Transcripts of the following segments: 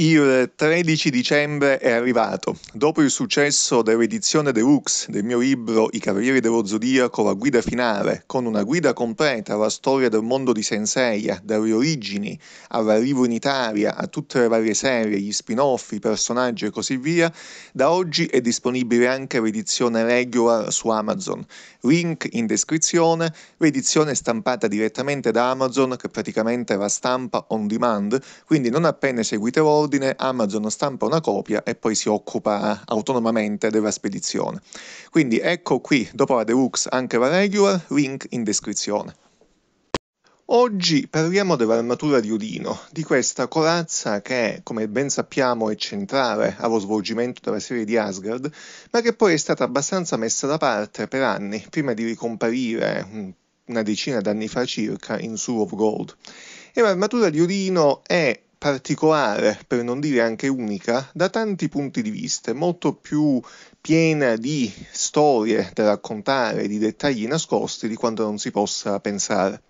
Il 13 dicembre è arrivato. Dopo il successo dell'edizione deluxe del mio libro I Cavalieri dello Zodiaco, la guida finale, con una guida completa alla storia del mondo di Sensei, dalle origini all'arrivo in Italia, a tutte le varie serie, gli spin-off, i personaggi e così via, da oggi è disponibile anche l'edizione regular su Amazon. Link in descrizione, l'edizione stampata direttamente da Amazon, che praticamente la stampa on demand, quindi non appena seguite l'ordine, ordine, Amazon stampa una copia e poi si occupa autonomamente della spedizione. Quindi ecco qui, dopo la Deluxe, anche la Regular, link in descrizione. Oggi parliamo dell'armatura di Udino, di questa corazza che, come ben sappiamo, è centrale allo svolgimento della serie di Asgard, ma che poi è stata abbastanza messa da parte per anni, prima di ricomparire una decina d'anni fa circa in Sue of Gold. E l'armatura di Udino è particolare, per non dire anche unica, da tanti punti di vista, molto più piena di storie da raccontare, di dettagli nascosti di quanto non si possa pensare.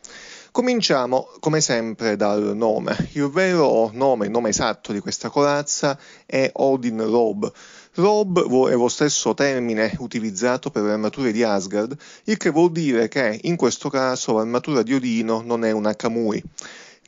Cominciamo come sempre dal nome. Il vero nome, il nome esatto di questa corazza è Odin Rob. Rob è lo stesso termine utilizzato per le armature di Asgard, il che vuol dire che in questo caso l'armatura di Odino non è una Kamui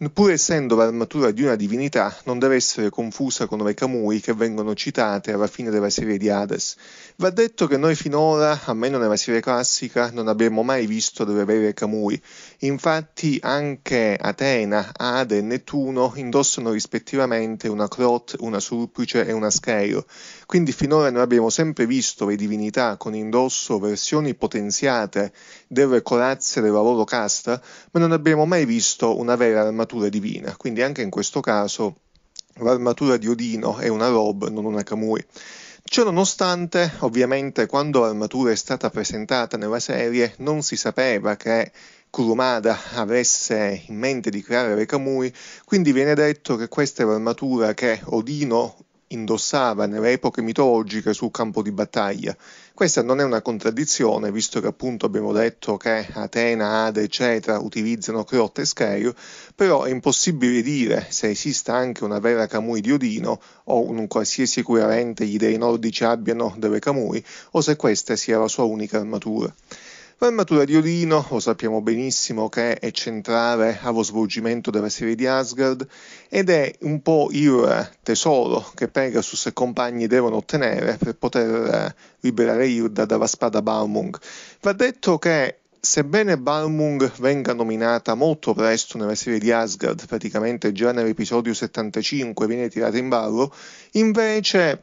pur essendo l'armatura di una divinità, non deve essere confusa con le Kamui che vengono citate alla fine della serie di Hades, Va detto che noi finora, almeno nella serie classica, non abbiamo mai visto delle vere Kamui. Infatti anche Atena, Ade e Nettuno indossano rispettivamente una crot, una surplice e una scale. Quindi finora noi abbiamo sempre visto le divinità con indosso versioni potenziate delle corazze della loro casta, ma non abbiamo mai visto una vera armatura divina. Quindi anche in questo caso l'armatura di Odino è una robe, non una Kamui. Ciononostante, ovviamente, quando l'armatura è stata presentata nella serie, non si sapeva che Kurumada avesse in mente di creare Rekamui, quindi viene detto che questa è l'armatura che Odino indossava nelle epoche mitologiche sul campo di battaglia. Questa non è una contraddizione, visto che appunto abbiamo detto che Atena, Ade, eccetera utilizzano Crotta e Scheio, però è impossibile dire se esista anche una vera Camui di Odino o un qualsiasi equivalente gli dei nordici abbiano delle Camui o se questa sia la sua unica armatura. L'armatura di Olino, lo sappiamo benissimo, che è centrale allo svolgimento della serie di Asgard ed è un po' il tesoro che Pegasus e compagni devono ottenere per poter eh, liberare Irda dalla spada Balmung. Va detto che sebbene Balmung venga nominata molto presto nella serie di Asgard, praticamente già nell'episodio 75 viene tirata in ballo, invece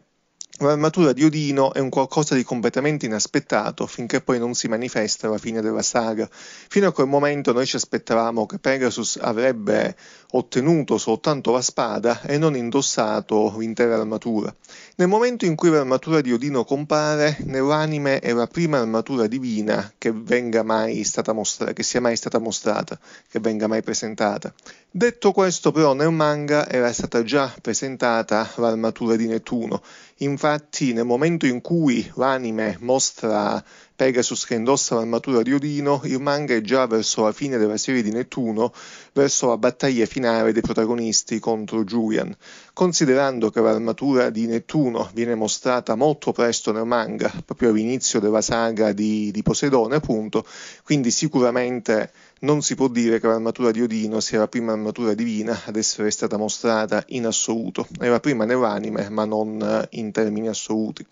L'armatura di Odino è un qualcosa di completamente inaspettato finché poi non si manifesta alla fine della saga. Fino a quel momento noi ci aspettavamo che Pegasus avrebbe ottenuto soltanto la spada e non indossato l'intera armatura. Nel momento in cui l'armatura di Odino compare, nell'anime è la prima armatura divina che, mostra- che sia mai stata mostrata, che venga mai presentata. Detto questo però nel manga era stata già presentata l'armatura di Nettuno, infatti nel momento in cui l'anime mostra Pegasus che indossa l'armatura di Odino, il manga è già verso la fine della serie di Nettuno, verso la battaglia finale dei protagonisti contro Julian. Considerando che l'armatura di Nettuno viene mostrata molto presto nel manga, proprio all'inizio della saga di, di Poseidone, appunto, quindi sicuramente non si può dire che l'armatura di Odino sia la prima armatura divina ad essere stata mostrata in assoluto. È la prima nell'anime, ma non eh, in termini assoluti.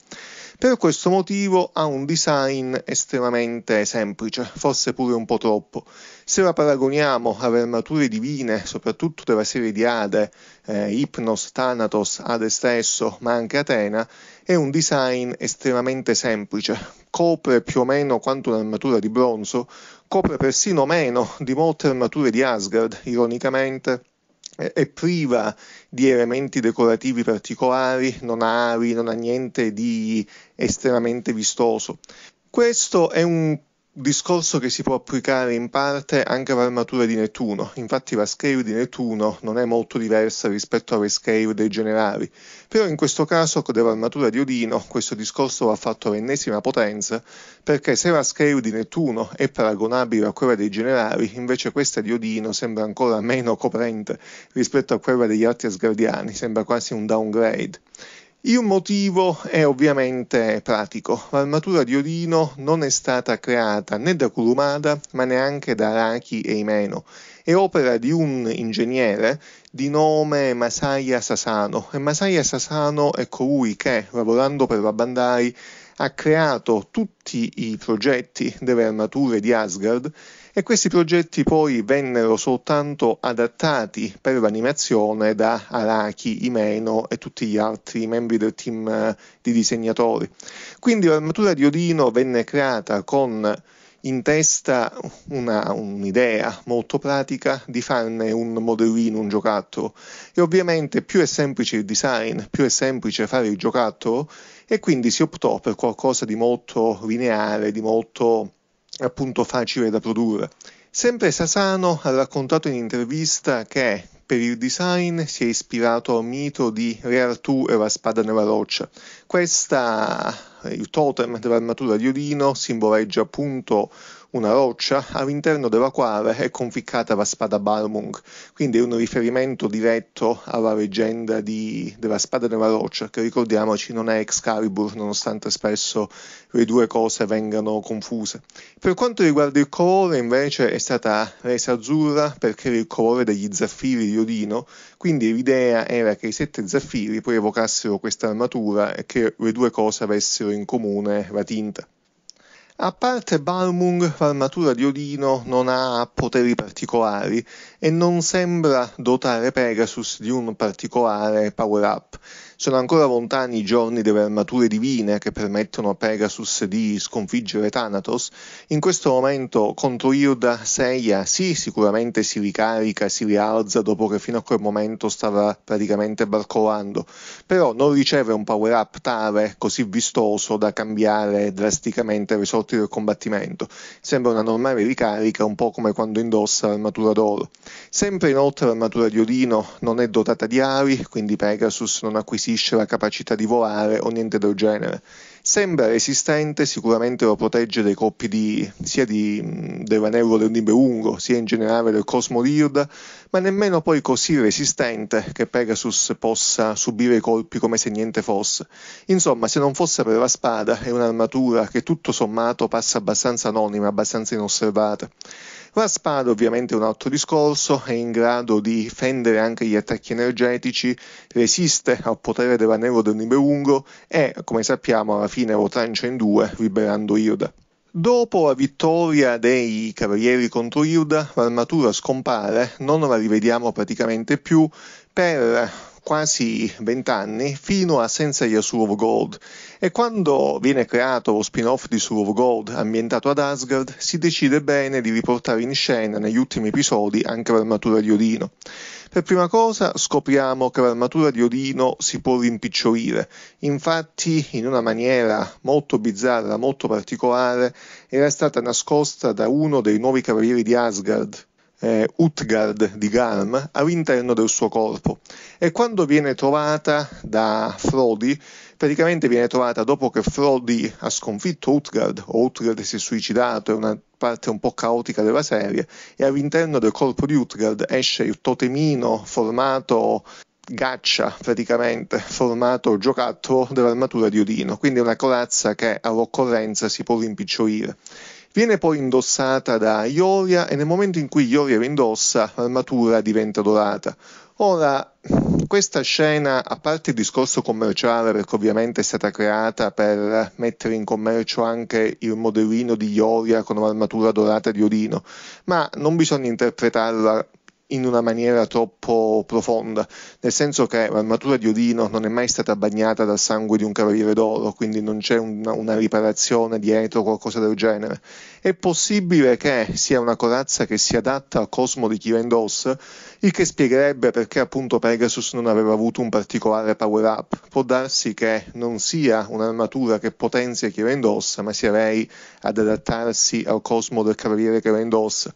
Per questo motivo ha un design estremamente semplice, forse pure un po' troppo. Se la paragoniamo alle armature divine, soprattutto della serie di Ade, eh, Hypnos, Thanatos, Ade stesso, ma anche Atena, è un design estremamente semplice. Copre più o meno quanto un'armatura di bronzo, copre persino meno di molte armature di Asgard, ironicamente è priva di elementi decorativi particolari, non ha ali, non ha niente di estremamente vistoso. Questo è un discorso che si può applicare in parte anche all'armatura di Nettuno. Infatti la scale di Nettuno non è molto diversa rispetto alle scale dei generali, però in questo caso dell'armatura di Odino questo discorso va fatto all'ennesima potenza, perché se la scale di Nettuno è paragonabile a quella dei generali, invece questa di Odino sembra ancora meno coprente rispetto a quella degli altri asgardiani, sembra quasi un downgrade. Il motivo è ovviamente pratico. L'armatura di Odino non è stata creata né da Kurumada, ma neanche da Araki e Imeno. È opera di un ingegnere di nome Masaya Sasano e Masaya Sasano è colui che, lavorando per la Bandai, ha creato tutti i progetti delle armature di Asgard e questi progetti poi vennero soltanto adattati per l'animazione da Araki, Imeno e tutti gli altri membri del team eh, di disegnatori. Quindi l'armatura di Odino venne creata con in testa una, un'idea molto pratica di farne un modellino, un giocattolo. E ovviamente più è semplice il design, più è semplice fare il giocattolo e quindi si optò per qualcosa di molto lineare, di molto appunto facile da produrre. Sempre Sasano ha raccontato in intervista che per il design si è ispirato al mito di Re Artù e la spada nella roccia. Questa, il totem dell'armatura di Odino, simboleggia appunto una roccia all'interno della quale è conficcata la spada Balmung, quindi è un riferimento diretto alla leggenda di, della spada della roccia, che ricordiamoci non è Excalibur, nonostante spesso le due cose vengano confuse. Per quanto riguarda il colore, invece, è stata resa azzurra perché era il colore degli zaffiri di Odino, quindi l'idea era che i sette zaffiri poi evocassero questa armatura e che le due cose avessero in comune la tinta. A parte Balmung, l'armatura di Odino non ha poteri particolari e non sembra dotare Pegasus di un particolare power-up. Sono ancora lontani i giorni delle armature divine che permettono a Pegasus di sconfiggere Thanatos. In questo momento contro Irda Seiya sì, sicuramente si ricarica, si rialza dopo che fino a quel momento stava praticamente barcolando, però non riceve un power up tale così vistoso da cambiare drasticamente le sorti del combattimento. Sembra una normale ricarica, un po' come quando indossa l'armatura d'oro. Sempre inoltre l'armatura di Odino non è dotata di ali, quindi Pegasus non acquista acquisisce la capacità di volare o niente del genere. Sembra resistente, sicuramente lo protegge dai colpi di, sia di, dell'anello del Nibelungo, sia in generale del Cosmo Liud, ma nemmeno poi così resistente che Pegasus possa subire i colpi come se niente fosse. Insomma, se non fosse per la spada, è un'armatura che tutto sommato passa abbastanza anonima, abbastanza inosservata. La spada ovviamente è un altro discorso, è in grado di fendere anche gli attacchi energetici, resiste al potere dell'anello del Nibelungo e, come sappiamo, alla fine lo trancia in due, liberando Irda. Dopo la vittoria dei cavalieri contro Irda, l'armatura scompare, non la rivediamo praticamente più per quasi vent'anni fino a Senza Yasuo of Gold e quando viene creato lo spin-off di Soul of Gold ambientato ad Asgard, si decide bene di riportare in scena negli ultimi episodi anche l'armatura di Odino. Per prima cosa scopriamo che l'armatura di Odino si può rimpicciolire, infatti in una maniera molto bizzarra, molto particolare, era stata nascosta da uno dei nuovi cavalieri di Asgard, eh, Utgard di Garm all'interno del suo corpo e quando viene trovata da Frodi praticamente viene trovata dopo che Frodi ha sconfitto Utgard, o Utgard si è suicidato, è una parte un po' caotica della serie, e all'interno del corpo di Utgard esce il totemino formato gaccia praticamente formato giocattolo dell'armatura di Odino, quindi è una corazza che all'occorrenza si può rimpicciolire. Viene poi indossata da Ioria e nel momento in cui Ioria la indossa, l'armatura diventa dorata. Ora, questa scena, a parte il discorso commerciale, perché ovviamente è stata creata per mettere in commercio anche il modellino di Ioria con l'armatura dorata di Odino, ma non bisogna interpretarla in una maniera troppo profonda, nel senso che l'armatura di Odino non è mai stata bagnata dal sangue di un cavaliere d'oro, quindi non c'è una, una riparazione dietro o qualcosa del genere. È possibile che sia una corazza che si adatta al cosmo di chi la indossa, il che spiegherebbe perché appunto Pegasus non aveva avuto un particolare power up. Può darsi che non sia un'armatura che potenzia chi la indossa, ma sia lei ad adattarsi al cosmo del cavaliere che la indossa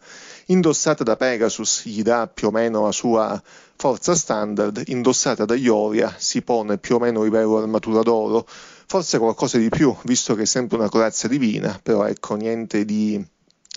indossata da Pegasus gli dà più o meno la sua forza standard, indossata da Ioria si pone più o meno livello armatura d'oro, forse qualcosa di più, visto che è sempre una corazza divina, però ecco, niente di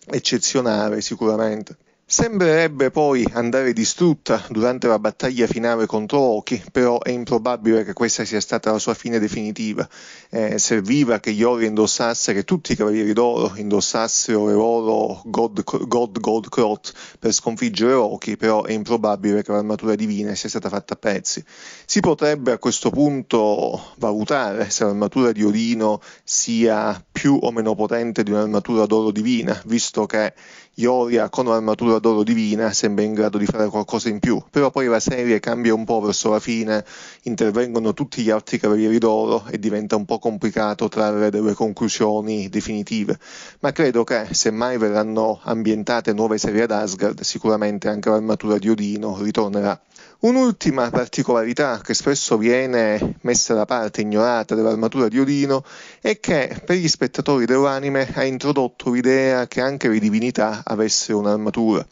eccezionale sicuramente. Sembrerebbe poi andare distrutta durante la battaglia finale contro Oki, però è improbabile che questa sia stata la sua fine definitiva. Eh, serviva che Yori indossasse, che tutti i Cavalieri d'Oro indossassero le loro God, God Gold Crot per sconfiggere Oki, però è improbabile che l'armatura divina sia stata fatta a pezzi. Si potrebbe a questo punto valutare se l'armatura di Odino sia più o meno potente di un'armatura d'oro divina, visto che Ioria con un'armatura d'oro divina sembra in grado di fare qualcosa in più, però poi la serie cambia un po' verso la fine, intervengono tutti gli altri cavalieri d'oro e diventa un po' complicato trarre delle conclusioni definitive, ma credo che semmai verranno ambientate nuove serie ad Asgard, sicuramente anche l'armatura di Odino ritornerà. Un'ultima particolarità che spesso viene messa da parte, ignorata dell'armatura di Odino, è che per gli spettatori dell'anime ha introdotto l'idea che anche le divinità avessero un'armatura.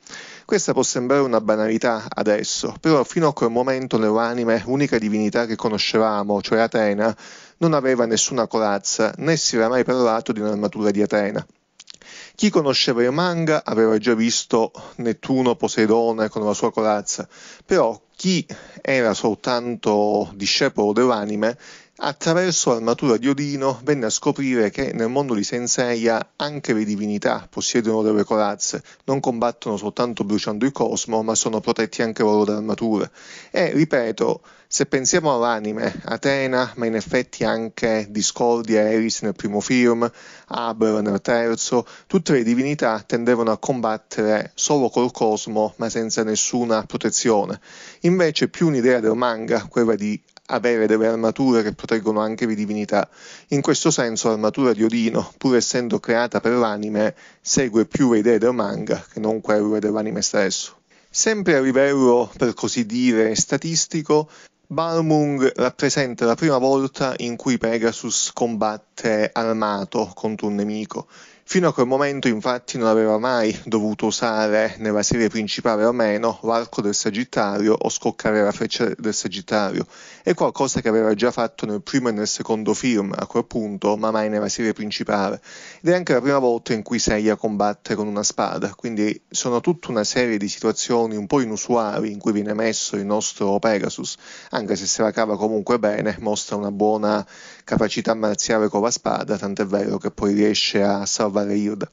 Questa può sembrare una banalità adesso, però fino a quel momento nell'anime l'unica divinità che conoscevamo, cioè Atena, non aveva nessuna corazza né si era mai parlato di un'armatura di Atena. Chi conosceva il manga aveva già visto Nettuno Poseidone con la sua corazza, però chi era soltanto discepolo dell'anime Attraverso l'armatura di Odino venne a scoprire che nel mondo di Senseiya anche le divinità possiedono delle corazze, non combattono soltanto bruciando il cosmo, ma sono protetti anche loro da armature. E ripeto, se pensiamo all'anime, Atena, ma in effetti anche Discordia e Eris nel primo film, Aber nel terzo, tutte le divinità tendevano a combattere solo col cosmo, ma senza nessuna protezione. Invece più un'idea del manga, quella di avere delle armature che proteggono anche le divinità. In questo senso l'armatura di Odino, pur essendo creata per l'anime, segue più le idee del manga che non quelle dell'anime stesso. Sempre a livello, per così dire, statistico, Balmung rappresenta la prima volta in cui Pegasus combatte armato contro un nemico. Fino a quel momento infatti non aveva mai dovuto usare nella serie principale o meno l'arco del Sagittario o scoccare la freccia del Sagittario. È qualcosa che aveva già fatto nel primo e nel secondo film a quel punto, ma mai nella serie principale. Ed è anche la prima volta in cui Seiya combatte con una spada, quindi sono tutta una serie di situazioni un po' inusuali in cui viene messo il nostro Pegasus, anche se se la cava comunque bene, mostra una buona capacità marziale con la spada, tant'è vero che poi riesce a salvare Barriud.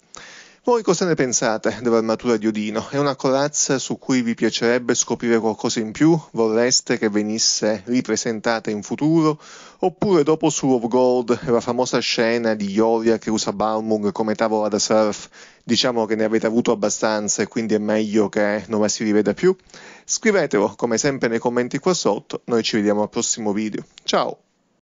Voi cosa ne pensate dell'armatura di Odino? È una corazza su cui vi piacerebbe scoprire qualcosa in più? Vorreste che venisse ripresentata in futuro? Oppure dopo Soul of Gold e la famosa scena di Ioria che usa Balmung come tavola da surf, diciamo che ne avete avuto abbastanza e quindi è meglio che non la si riveda più? Scrivetelo come sempre nei commenti qua sotto, noi ci vediamo al prossimo video. Ciao!